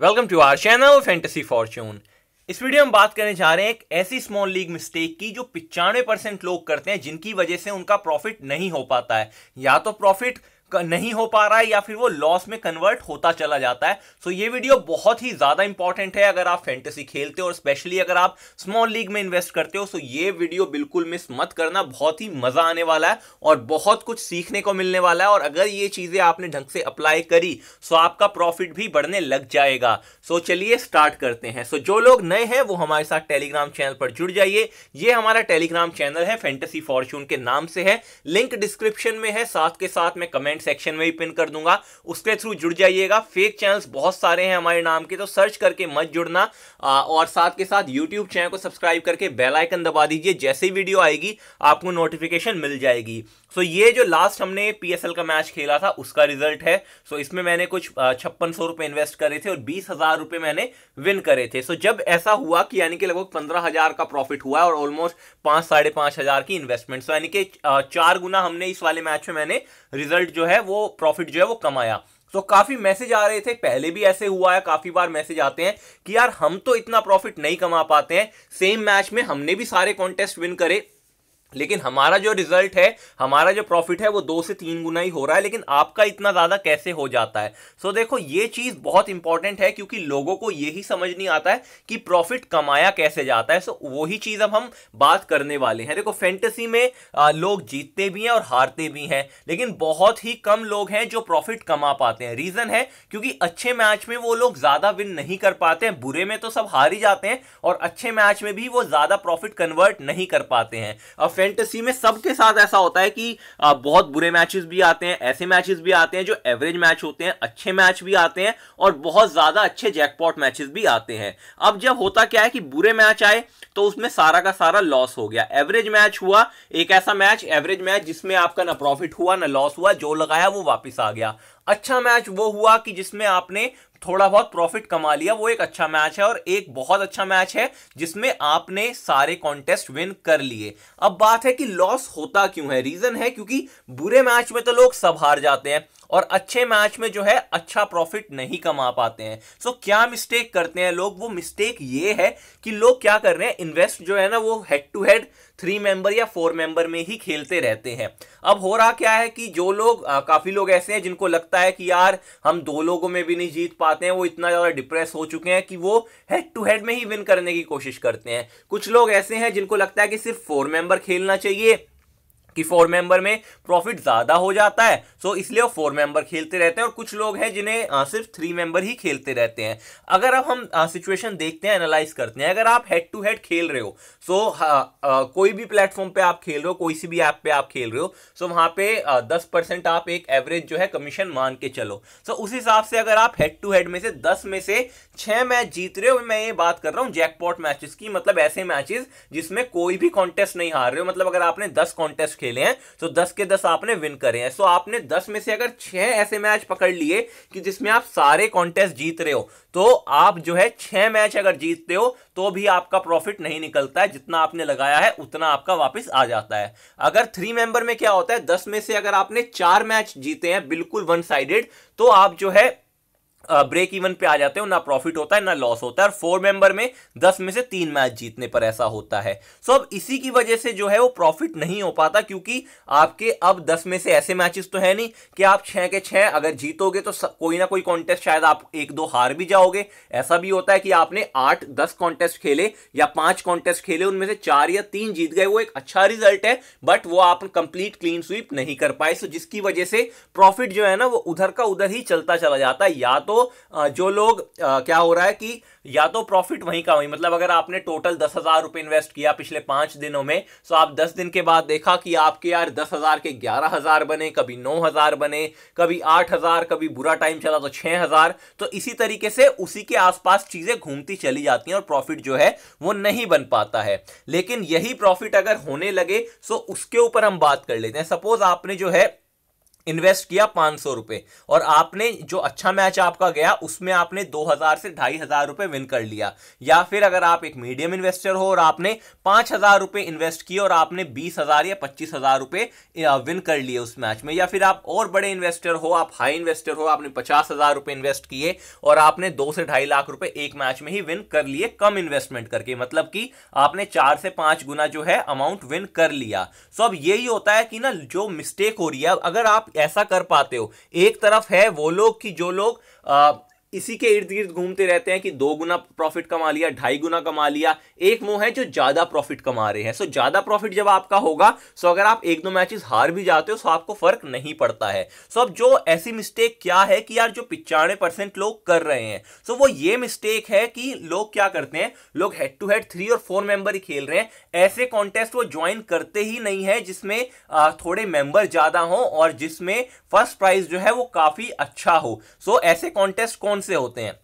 welcome to R channel fantasy fortune इस video में बात करने जा रहे हैं एक ऐसी स्मॉल लीग मिस्टेक की जो पिचानवे परसेंट लोग करते हैं जिनकी वजह से उनका प्रॉफिट नहीं हो पाता है या तो प्रॉफिट नहीं हो पा रहा है या फिर वो लॉस में कन्वर्ट होता चला जाता है सो so ये वीडियो बहुत ही ज़्यादा इंपॉर्टेंट है अगर आप फैंटेसी खेलते हो और स्पेशली अगर आप स्मॉल लीग में इन्वेस्ट करते हो सो so ये वीडियो बिल्कुल मिस मत करना बहुत ही मज़ा आने वाला है और बहुत कुछ सीखने को मिलने वाला है और अगर ये चीज़ें आपने ढंग से अप्लाई करी सो so आपका प्रॉफिट भी बढ़ने लग जाएगा सो so चलिए स्टार्ट करते हैं सो so जो लोग नए हैं वो हमारे साथ टेलीग्राम चैनल पर जुड़ जाइए ये हमारा टेलीग्राम चैनल है फैंटेसी फॉर्च्यून के नाम से है लिंक डिस्क्रिप्शन में है साथ के साथ में कमेंट सेक्शन में भी पिन कर दूंगा उसके थ्रू जुड़ जाइएगा फेक चैनल्स बहुत सारे हैं हमारे नाम के तो सर्च करके मत जुड़ना आ, और साथ के साथ यूट्यूब चैनल को सब्सक्राइब करके बेलाइकन दबा दीजिए जैसे वीडियो आएगी आपको नोटिफिकेशन मिल जाएगी सो so, ये जो लास्ट हमने पीएसएल का मैच खेला था उसका रिजल्ट है सो so, इसमें मैंने कुछ छप्पन सौ रुपए इन्वेस्ट करे थे और बीस हजार रुपए मैंने विन करे थे सो so, जब ऐसा हुआ कि यानी कि लगभग पंद्रह हजार का प्रॉफिट हुआ और ऑलमोस्ट पांच साढ़े पांच हजार की इन्वेस्टमेंट सो so, यानी कि चार गुना हमने इस वाले मैच में मैंने रिजल्ट जो है वो प्रॉफिट जो है वो कमाया तो काफी मैसेज आ रहे थे पहले भी ऐसे हुआ है काफी बार मैसेज आते हैं कि यार हम तो इतना प्रॉफिट नहीं कमा पाते हैं सेम मैच में हमने भी सारे कॉन्टेस्ट विन करे लेकिन हमारा जो रिजल्ट है हमारा जो प्रॉफिट है वो दो से तीन गुना ही हो रहा है लेकिन आपका इतना ज़्यादा कैसे हो जाता है सो so, देखो ये चीज़ बहुत इंपॉर्टेंट है क्योंकि लोगों को यही समझ नहीं आता है कि प्रॉफिट कमाया कैसे जाता है सो so, वही चीज़ अब हम बात करने वाले हैं देखो फेंटेसी में आ, लोग जीतते भी हैं और हारते भी हैं लेकिन बहुत ही कम लोग हैं जो प्रॉफिट कमा पाते हैं रीज़न है क्योंकि अच्छे मैच में वो लोग ज़्यादा विन नहीं कर पाते हैं बुरे में तो सब हार ही जाते हैं और अच्छे मैच में भी वो ज़्यादा प्रॉफिट कन्वर्ट नहीं कर पाते हैं अब फैंटेसी में सबके साथ ऐसा होता है कि बहुत बुरे मैचेस भी आते हैं ऐसे मैचेस भी आते हैं जो एवरेज मैच होते हैं अच्छे मैच भी आते हैं और बहुत ज़्यादा अच्छे जैकपॉट मैचेस भी आते हैं अब जब होता क्या है कि बुरे मैच आए तो उसमें सारा का सारा लॉस हो गया एवरेज मैच हुआ एक ऐसा मैच एवरेज मैच जिसमें आपका ना प्रॉफिट हुआ ना लॉस हुआ जो लगाया वो वापस आ गया अच्छा मैच वो हुआ कि जिसमें आपने थोड़ा बहुत प्रॉफिट कमा लिया वो एक अच्छा मैच है और एक बहुत अच्छा मैच है जिसमें आपने सारे कॉन्टेस्ट विन कर लिए अब बात है कि लॉस होता क्यों है रीजन है क्योंकि बुरे मैच में तो लोग सब हार जाते हैं और अच्छे मैच में जो है अच्छा प्रॉफिट नहीं कमा पाते हैं सो so, क्या मिस्टेक करते हैं लोग वो मिस्टेक ये है कि लोग क्या कर रहे हैं इन्वेस्ट जो है ना वो head to head three member या फोर मेंबर में ही खेलते रहते हैं अब हो रहा क्या है कि जो लोग आ, काफी लोग ऐसे हैं जिनको लगता है कि यार हम दो लोगों में भी नहीं जीत पाते हैं वो इतना ज़्यादा डिप्रेस हो चुके हैं कि वो हेड टू हेड में ही विन करने की कोशिश करते हैं कुछ लोग ऐसे हैं जिनको लगता है कि सिर्फ फोर मेंबर खेलना चाहिए कि फोर मेंबर में प्रॉफिट ज़्यादा हो जाता है सो so इसलिए वो फोर मेंबर खेलते रहते हैं और कुछ लोग हैं जिन्हें सिर्फ थ्री मेंबर ही खेलते रहते हैं अगर अब हम सिचुएशन देखते हैं एनालाइज करते हैं अगर आप हेड टू हेड खेल रहे हो सो so, कोई भी प्लेटफॉर्म पे आप खेल रहे हो कोई सी भी ऐप पे आप खेल रहे हो सो so, वहाँ पे दस परसेंट आप एक एवरेज जो है कमीशन मान के चलो सो so, उस हिसाब से अगर आप हेड टू हेड में से दस में से छह मैच जीत रहे हो मैं ये बात कर रहा हूँ जैकपॉट मैचेस की मतलब ऐसे मैचेस जिसमें कोई भी कॉन्टेस्ट नहीं हार रहे हो मतलब अगर आपने दस कॉन्टेस्ट खेले हैं तो दस के दस आपने विन करे हैं सो आपने दस में से अगर छह ऐसे मैच पकड़ लिए कि जिसमें आप सारे कॉन्टेस्ट जीत रहे हो तो आप जो है छह मैच अगर जीतते हो तो भी आपका प्रॉफिट नहीं निकलता है जितना आपने लगाया है उतना आपका वापस आ जाता है अगर थ्री मेंबर में क्या होता है दस में से अगर आपने चार मैच जीते हैं बिल्कुल वन साइडेड तो आप जो है ब्रेक uh, इवन पे आ जाते हो ना प्रॉफिट होता है ना लॉस होता है और फोर मेंबर में दस में से तीन मैच जीतने पर ऐसा होता है सो so, अब इसी की वजह से जो है वो प्रॉफिट नहीं हो पाता क्योंकि आपके अब दस में से ऐसे मैचेस तो है नहीं कि आप छः के छः अगर जीतोगे तो कोई ना कोई कॉन्टेस्ट शायद आप एक दो हार भी जाओगे ऐसा भी होता है कि आपने आठ दस कॉन्टेस्ट खेले या पाँच कॉन्टेस्ट खेले उनमें से चार या तीन जीत गए वो एक अच्छा रिजल्ट है बट वो आप कंप्लीट क्लीन स्वीप नहीं कर पाए सो जिसकी वजह से प्रॉफिट जो है ना वो उधर का उधर ही चलता चला जाता है या तो तो जो लोग क्या हो रहा है कि या तो प्रॉफिट वहीं का वहीं मतलब अगर आपने टोटल दस हज़ार रुपये इन्वेस्ट किया पिछले पांच दिनों में तो आप दस दिन के बाद देखा कि आपके यार दस हज़ार के ग्यारह हज़ार बने कभी नौ हज़ार बने कभी आठ हज़ार कभी बुरा टाइम चला तो छः हज़ार तो इसी तरीके से उसी के आसपास चीज़ें घूमती चली जाती हैं और प्रॉफिट जो है वो नहीं बन पाता है लेकिन यही प्रॉफिट अगर होने लगे सो तो उसके ऊपर हम बात कर लेते हैं सपोज आपने जो है इन्वेस्ट किया पाँच सौ रुपये और आपने जो अच्छा मैच आपका गया उसमें आपने दो हज़ार से ढाई हज़ार रुपये विन कर लिया या फिर अगर आप एक मीडियम इन्वेस्टर हो और आपने पाँच हज़ार रुपये इन्वेस्ट किए और आपने बीस हज़ार या पच्चीस हज़ार रुपये विन कर लिए उस मैच में या फिर आप और बड़े इन्वेस्टर हो आप हाई इन्वेस्टर हो आपने पचास हज़ार रुपये इन्वेस्ट किए और आपने दो से ढाई लाख रुपये एक मैच में ही विन कर लिए कम इन्वेस्टमेंट करके मतलब कि आपने चार से पाँच गुना जो है अमाउंट विन कर लिया सो अब यही होता है कि ना जो मिस्टेक हो रही है अगर आप ऐसा कर पाते हो एक तरफ है वो लोग कि जो लोग इसी के इर्द गिर्द घूमते रहते हैं कि दो गुना प्रॉफिट कमा लिया ढाई गुना कमा लिया एक वो है जो ज्यादा प्रॉफिट कमा रहे हैं सो ज्यादा प्रॉफिट जब आपका होगा सो अगर आप एक दो मैचेस हार भी जाते हो सो आपको फर्क नहीं पड़ता है सो अब जो ऐसी मिस्टेक क्या है कि यार जो पिचानवे परसेंट लोग कर रहे हैं सो वो ये मिस्टेक है कि लोग क्या करते हैं लोग हेड टू हेड थ्री और फोर मेंबर ही खेल रहे हैं ऐसे कॉन्टेस्ट वो ज्वाइन करते ही नहीं है जिसमें थोड़े मेंबर ज्यादा हो और जिसमें फर्स्ट प्राइज जो है वो काफी अच्छा हो सो ऐसे कॉन्टेस्ट कौन से होते हैं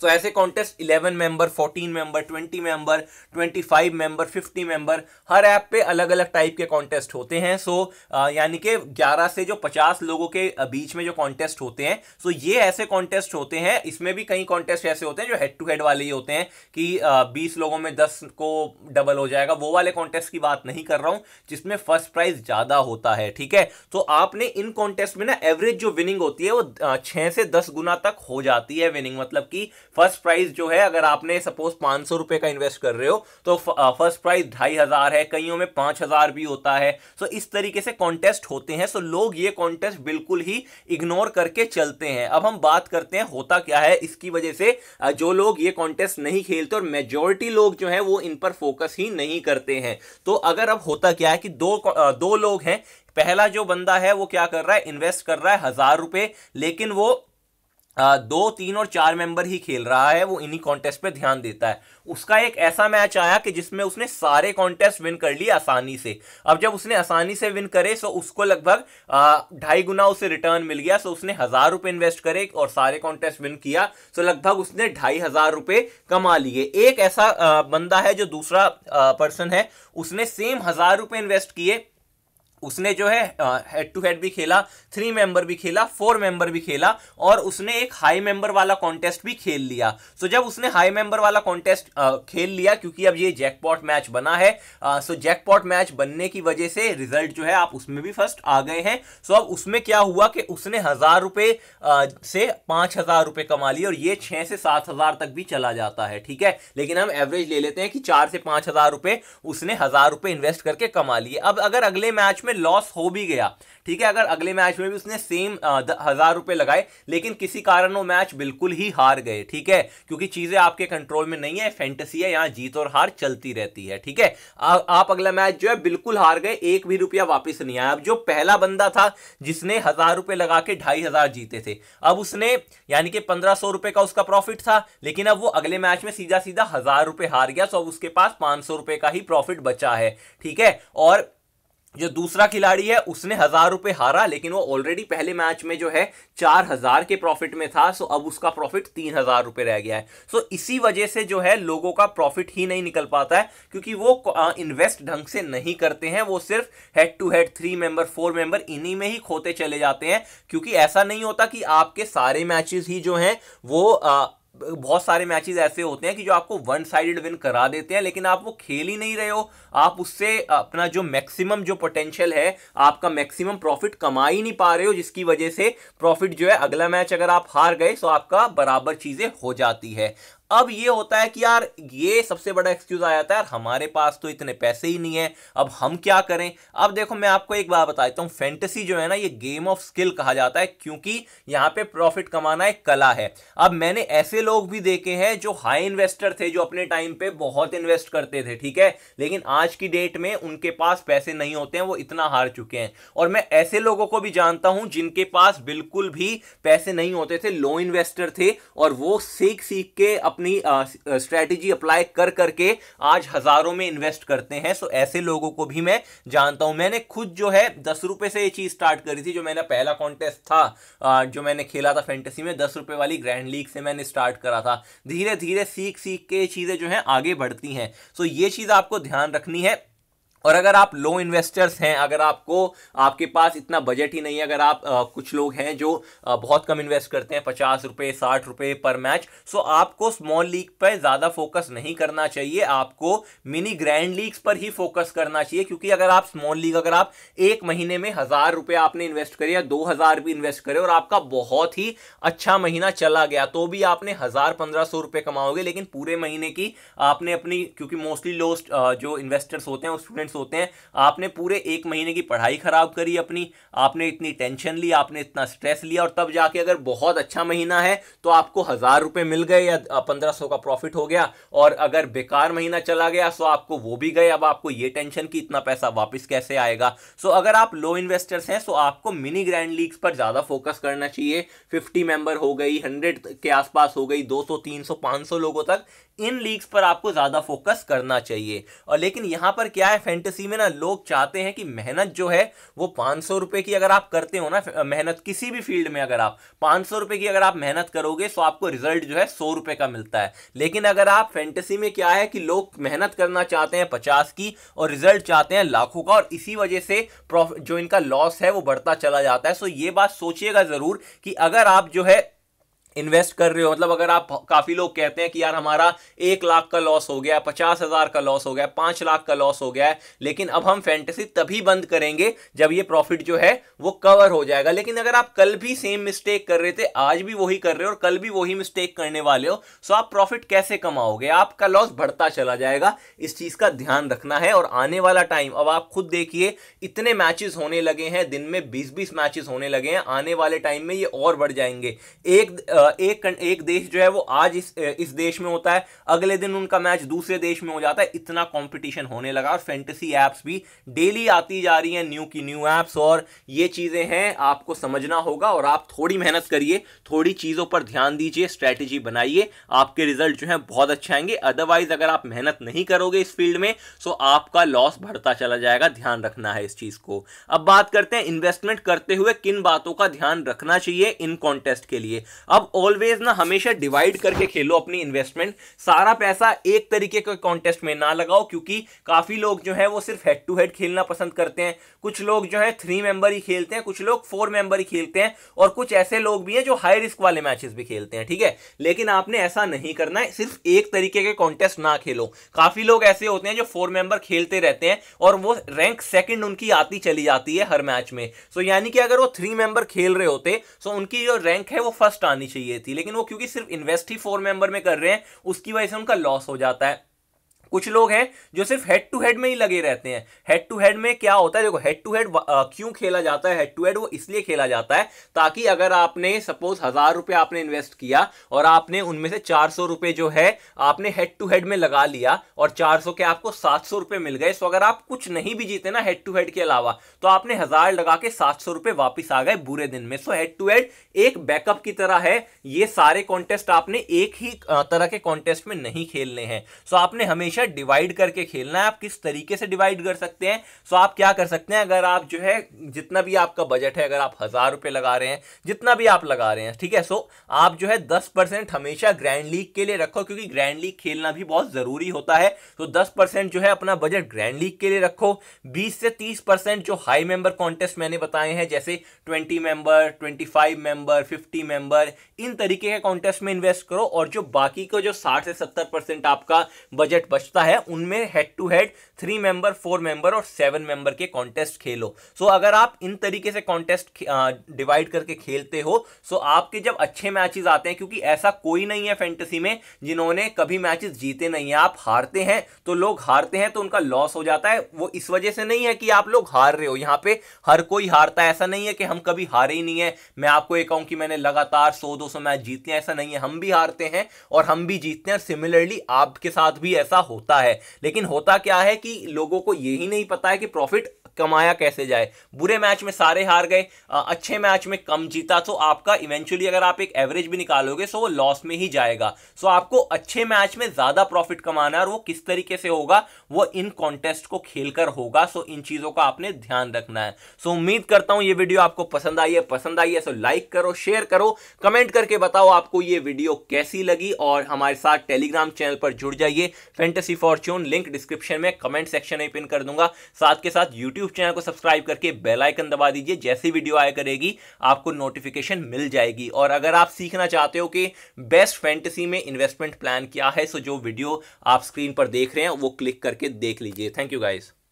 तो ऐसे contest 11 member 14 member 20 member 25 member 50 member हर ऐप पे अलग अलग टाइप के कॉन्टेस्ट होते हैं सो so, यानी कि 11 से जो 50 लोगों के बीच में जो कॉन्टेस्ट होते हैं सो so, ये ऐसे कॉन्टेस्ट होते हैं इसमें भी कई कॉन्टेस्ट ऐसे होते हैं जो हेड टू हेड वाले ही होते हैं कि बीस लोगों में दस को डबल हो जाएगा वो वाले कॉन्टेस्ट की बात नहीं कर रहा हूँ जिसमें फर्स्ट प्राइज ज़्यादा होता है ठीक है तो आपने इन कॉन्टेस्ट में ना एवरेज जो विनिंग होती है वो छः से दस गुना तक हो जाती है विनिंग मतलब कि फर्स्ट प्राइस जो है अगर आपने सपोज पाँच सौ रुपये का इन्वेस्ट कर रहे हो तो फर्स्ट प्राइस ढाई हज़ार है कईयों में पाँच हज़ार भी होता है सो इस तरीके से कॉन्टेस्ट होते हैं सो लोग ये कॉन्टेस्ट बिल्कुल ही इग्नोर करके चलते हैं अब हम बात करते हैं होता क्या है इसकी वजह से जो लोग ये कॉन्टेस्ट नहीं खेलते और मेजोरिटी लोग जो है वो इन पर फोकस ही नहीं करते हैं तो अगर अब होता क्या है कि दो दो लोग हैं पहला जो बंदा है वो क्या कर रहा है इन्वेस्ट कर रहा है हज़ार रुपये लेकिन वो दो तीन और चार मेंबर ही खेल रहा है वो इन्हीं कॉन्टेस्ट पे ध्यान देता है उसका एक ऐसा मैच आया कि जिसमें उसने सारे कॉन्टेस्ट विन कर लिए आसानी से अब जब उसने आसानी से विन करे सो उसको लगभग ढाई गुना उसे रिटर्न मिल गया सो उसने हज़ार रुपये इन्वेस्ट करे और सारे कॉन्टेस्ट विन किया सो लगभग उसने ढाई हज़ार रुपये कमा लिए एक ऐसा बंदा है जो दूसरा पर्सन है उसने सेम हज़ार रुपये इन्वेस्ट किए उसने जो है हेड टू हेड भी खेला थ्री मेंबर भी खेला फोर मेंबर भी खेला और उसने एक हाई मेंबर वाला कॉन्टेस्ट भी खेल लिया सो so, जब उसने हाई मेंबर वाला कॉन्टेस्ट खेल लिया क्योंकि अब ये जैकपॉट मैच बना है सो so, जैकपॉट मैच बनने की वजह से रिजल्ट जो है आप उसमें भी फर्स्ट आ गए हैं सो so, अब उसमें क्या हुआ कि उसने हजार रुपये से पाँच हजार रुपए कमा लिए और ये छः से सात हजार तक भी चला जाता है ठीक है लेकिन हम एवरेज ले लेते हैं कि चार से पाँच हजार रुपए उसने हजार रुपए इन्वेस्ट करके कमा लिए अब अगर अगले मैच में लॉस हो भी गया ठीक है अगर अगले मैच में भी उसने सेम हजार रुपए लगाए लेकिन किसी कारण वो मैच बिल्कुल ही हार गए ठीक है क्योंकि चीजें आपके कंट्रोल में नहीं है फैंटेसी है यहाँ जीत और हार चलती रहती है ठीक है आप अगला मैच जो है बिल्कुल हार गए एक भी रुपया वापस नहीं आया अब जो पहला बंदा था जिसने हजार रुपए लगा के ढाई हजार जीते थे अब उसने यानी कि पंद्रह सौ रुपए का उसका प्रॉफिट था लेकिन अब वो अगले मैच में सीधा सीधा हजार रुपए हार गया तो अब उसके पास पांच सौ रुपए का ही प्रॉफिट बचा है ठीक है और जो दूसरा खिलाड़ी है उसने हज़ार रुपये हारा लेकिन वो ऑलरेडी पहले मैच में जो है चार हज़ार के प्रॉफिट में था सो अब उसका प्रॉफिट तीन हज़ार रुपये रह गया है सो इसी वजह से जो है लोगों का प्रॉफिट ही नहीं निकल पाता है क्योंकि वो इन्वेस्ट ढंग से नहीं करते हैं वो सिर्फ head to head three member four member इन्हीं में ही खोते चले जाते हैं क्योंकि ऐसा नहीं होता कि आपके सारे मैचेस ही जो हैं वो आ, बहुत सारे मैचेस ऐसे होते हैं कि जो आपको वन साइडेड विन करा देते हैं लेकिन आप वो खेल ही नहीं रहे हो आप उससे अपना जो मैक्सिमम जो पोटेंशियल है आपका मैक्सिमम प्रॉफिट कमा ही नहीं पा रहे हो जिसकी वजह से प्रॉफिट जो है अगला मैच अगर आप हार गए तो आपका बराबर चीज़ें हो जाती है अब ये होता है कि यार ये सबसे बड़ा एक्सक्यूज आ जाता है यार हमारे पास तो इतने पैसे ही नहीं है अब हम क्या करें अब देखो मैं आपको एक बात बता देता हूँ फैंटेसी जो है ना ये गेम ऑफ स्किल कहा जाता है क्योंकि यहाँ पे प्रॉफिट कमाना एक कला है अब मैंने ऐसे लोग भी देखे हैं जो हाई इन्वेस्टर थे जो अपने टाइम पे बहुत इन्वेस्ट करते थे ठीक है लेकिन आज की डेट में उनके पास पैसे नहीं होते हैं वो इतना हार चुके हैं और मैं ऐसे लोगों को भी जानता हूं जिनके पास बिल्कुल भी पैसे नहीं होते थे लो इन्वेस्टर थे और वो सीख सीख के अपनी स्ट्रेटेजी अप्लाई कर करके आज हज़ारों में इन्वेस्ट करते हैं सो ऐसे लोगों को भी मैं जानता हूं मैंने खुद जो है दस रुपए से ये चीज़ स्टार्ट करी थी जो मेरा पहला कॉन्टेस्ट था जो मैंने खेला था फैंटेसी में दस रुपए वाली ग्रैंड लीग से मैंने स्टार्ट करा था धीरे धीरे सीख सीख के चीज़ें जो है आगे बढ़ती हैं सो ये चीज़ आपको ध्यान रखनी है और अगर आप लो इन्वेस्टर्स हैं अगर आपको आपके पास इतना बजट ही नहीं है अगर आप आ, कुछ लोग हैं जो आ, बहुत कम इन्वेस्ट करते हैं पचास रुपये साठ रुपये पर मैच सो आपको स्मॉल लीग पर ज़्यादा फोकस नहीं करना चाहिए आपको मिनी ग्रैंड लीग्स पर ही फोकस करना चाहिए क्योंकि अगर आप स्मॉल लीग अगर आप एक महीने में हज़ार रुपये आपने इन्वेस्ट करे या दो हज़ार भी इन्वेस्ट करे और आपका बहुत ही अच्छा महीना चला गया तो भी आपने हज़ार पंद्रह सौ रुपये कमाओगे लेकिन पूरे महीने की आपने अपनी क्योंकि मोस्टली लोस्ट जो इन्वेस्टर्स होते हैं स्टूडेंट्स होते हैं आपने पूरे एक महीने की पढ़ाई खराब करी अपनी आपने इतनी टेंशन ली आपने इतना स्ट्रेस लिया और तब जाके अगर बहुत अच्छा महीना है तो आपको हज़ार रुपए मिल गए या पंद्रह सौ का प्रॉफिट हो गया और अगर बेकार महीना चला गया सो तो आपको वो भी गए अब आपको ये टेंशन कि इतना पैसा वापस कैसे आएगा सो अगर आप लो इन्वेस्टर्स हैं सो तो आपको मिनी ग्रैंड लीग्स पर ज़्यादा फोकस करना चाहिए फिफ्टी मेंबर हो गई हंड्रेड के आसपास हो गई दो सौ तीन सौ पाँच सौ लोगों तक इन लीग्स पर आपको ज़्यादा फोकस करना चाहिए और लेकिन यहां पर क्या है फैंटेसी में ना लोग चाहते हैं कि मेहनत जो है वो पाँच सौ रुपए की अगर आप करते हो ना मेहनत किसी भी फील्ड में अगर आप पाँच सौ रुपए की अगर आप मेहनत करोगे तो आपको रिजल्ट जो है सौ रुपए का मिलता है लेकिन अगर आप फैंटेसी में क्या है कि लोग मेहनत करना चाहते हैं पचास की और रिजल्ट चाहते हैं लाखों का और इसी वजह से प्रॉफिट जो इनका लॉस है वो बढ़ता चला जाता है सो ये बात सोचिएगा ज़रूर कि अगर आप जो है इन्वेस्ट कर रहे हो मतलब अगर आप काफ़ी लोग कहते हैं कि यार हमारा एक लाख का लॉस हो गया पचास हज़ार का लॉस हो गया पाँच लाख का लॉस हो गया है लेकिन अब हम फैंटेसी तभी बंद करेंगे जब ये प्रॉफिट जो है वो कवर हो जाएगा लेकिन अगर आप कल भी सेम मिस्टेक कर रहे थे आज भी वही कर रहे हो और कल भी वही मिस्टेक करने वाले हो सो तो आप प्रॉफिट कैसे कमाओगे आपका लॉस बढ़ता चला जाएगा इस चीज़ का ध्यान रखना है और आने वाला टाइम अब आप खुद देखिए इतने मैचेस होने लगे हैं दिन में बीस बीस मैचेस होने लगे हैं आने वाले टाइम में ये और बढ़ जाएंगे एक एक एक देश जो है वो आज इस इस देश में होता है अगले दिन उनका मैच दूसरे देश में हो जाता है इतना कंपटीशन होने लगा और फैंटेसी ऐप्स भी डेली आती जा रही हैं न्यू की न्यू ऐप्स और ये चीज़ें हैं आपको समझना होगा और आप थोड़ी मेहनत करिए थोड़ी चीज़ों पर ध्यान दीजिए स्ट्रैटेजी बनाइए आपके रिजल्ट जो है बहुत अच्छे आएंगे अदरवाइज अगर आप मेहनत नहीं करोगे इस फील्ड में सो आपका लॉस बढ़ता चला जाएगा ध्यान रखना है इस चीज़ को अब बात करते हैं इन्वेस्टमेंट करते हुए किन बातों का ध्यान रखना चाहिए इन कॉन्टेस्ट के लिए अब ऑलवेज ना हमेशा डिवाइड करके खेलो अपनी इन्वेस्टमेंट सारा पैसा एक तरीके के कॉन्टेस्ट में ना लगाओ क्योंकि काफ़ी लोग जो है वो सिर्फ हेड टू हेड खेलना पसंद करते हैं कुछ लोग जो है थ्री मेंबर ही खेलते हैं कुछ लोग फोर मेंबर ही खेलते हैं और कुछ ऐसे लोग भी हैं जो हाई रिस्क वाले मैचेस भी खेलते हैं ठीक है लेकिन आपने ऐसा नहीं करना है सिर्फ एक तरीके के कॉन्टेस्ट ना खेलो काफ़ी लोग ऐसे होते हैं जो फोर मेंबर खेलते रहते हैं और वो रैंक सेकंड उनकी आती चली जाती है हर मैच में सो यानी कि अगर वो थ्री मेंबर खेल रहे होते सो उनकी जो रैंक है वो फर्स्ट आनी चाहिए लिए थी लेकिन वो क्योंकि सिर्फ इन्वेस्ट ही फोर मेंबर में कर रहे हैं उसकी वजह से उनका लॉस हो जाता है कुछ लोग हैं जो सिर्फ हेड टू हेड में ही लगे रहते हैं हेड टू हेड में क्या होता है देखो हेड टू हेड क्यों खेला जाता है हेड टू हेड वो इसलिए खेला जाता है ताकि अगर आपने सपोज हजार रुपये आपने इन्वेस्ट किया और आपने उनमें से चार सौ रुपये जो है आपने हेड टू हेड में लगा लिया और चार सौ के आपको सात सौ रुपये मिल गए सो अगर आप कुछ नहीं भी जीते ना हेड टू हेड के अलावा तो आपने हजार लगा के सात सौ रुपये वापिस आ गए बुरे दिन में सो हेड टू हेड एक बैकअप की तरह है ये सारे कॉन्टेस्ट आपने एक ही तरह के कॉन्टेस्ट में नहीं खेलने हैं सो आपने हमेशा हमेशा डिवाइड करके खेलना है आप किस तरीके से डिवाइड कर सकते हैं सो आप क्या कर सकते हैं अगर आप जो है जितना भी आपका बजट है अगर आप हज़ार रुपए लगा रहे हैं जितना भी आप लगा रहे हैं ठीक है सो आप जो है दस परसेंट हमेशा ग्रैंड लीग के लिए रखो क्योंकि ग्रैंड लीग खेलना भी बहुत ज़रूरी होता है तो दस जो है अपना बजट ग्रैंड लीग के लिए रखो बीस से तीस जो हाई मेंबर कॉन्टेस्ट मैंने बताए हैं जैसे twenty member twenty five member fifty member इन तरीके के कॉन्टेस्ट में इन्वेस्ट करो और जो बाकी को जो साठ से सत्तर परसेंट आपका बजट बच बचता है उनमें head to head three member four member और सेवन मेंबर के कॉन्टेस्ट खेलो सो so, अगर आप इन तरीके से कॉन्टेस्ट डिवाइड करके खेलते हो सो so आपके जब अच्छे मैचेस आते हैं क्योंकि ऐसा कोई नहीं है फैंटेसी में जिन्होंने कभी मैचेस जीते नहीं है आप हारते हैं तो लोग हारते हैं तो उनका लॉस हो जाता है वो इस वजह से नहीं है कि आप लोग हार रहे हो यहाँ पे हर कोई हारता है ऐसा नहीं है कि हम कभी हारे ही नहीं है मैं आपको ये कहूँ कि मैंने लगातार सौ दो सौ मैच जीते हैं ऐसा नहीं है हम भी हारते हैं और हम भी जीतते हैं सिमिलरली आपके साथ भी ऐसा हो होता है लेकिन होता क्या है कि लोगों को यही नहीं पता है कि प्रॉफिट कमाया कैसे जाए बुरे मैच में सारे हार गए अच्छे मैच में कम जीता तो आपका इवेंचुअली अगर आप एक एवरेज भी निकालोगे सो वो लॉस में ही जाएगा सो आपको अच्छे मैच में ज़्यादा प्रॉफिट कमाना है और वो किस तरीके से होगा वो इन कॉन्टेस्ट को खेलकर होगा सो इन चीज़ों का आपने ध्यान रखना है सो उम्मीद करता हूं ये वीडियो आपको पसंद आई है पसंद आई है सो तो लाइक करो शेयर करो कमेंट करके बताओ आपको ये वीडियो कैसी लगी और हमारे साथ टेलीग्राम चैनल पर जुड़ जाइए फैंटेसी सी फॉर्च्यून लिंक डिस्क्रिप्शन में कमेंट सेक्शन में पिन कर दूंगा साथ के साथ यूट्यूब चैनल को सब्सक्राइब करके बेलाइकन दबा दीजिए जैसी वीडियो आया करेगी आपको नोटिफिकेशन मिल जाएगी और अगर आप सीखना चाहते हो कि बेस्ट फैंटेसी में इन्वेस्टमेंट प्लान क्या है सो जो वीडियो आप स्क्रीन पर देख रहे हैं वो क्लिक करके देख लीजिए थैंक यू गाइज़